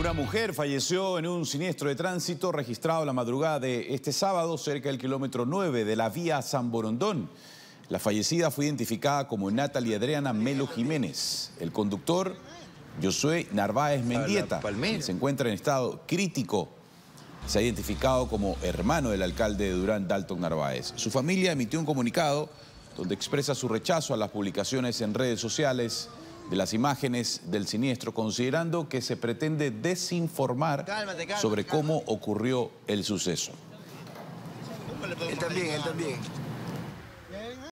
Una mujer falleció en un siniestro de tránsito registrado la madrugada de este sábado cerca del kilómetro 9 de la vía San Borondón. La fallecida fue identificada como Natalie Adriana Melo Jiménez. El conductor, Josué Narváez Mendieta, se encuentra en estado crítico. Se ha identificado como hermano del alcalde de Durán, Dalton Narváez. Su familia emitió un comunicado donde expresa su rechazo a las publicaciones en redes sociales de las imágenes del siniestro, considerando que se pretende desinformar sobre cómo ocurrió el suceso.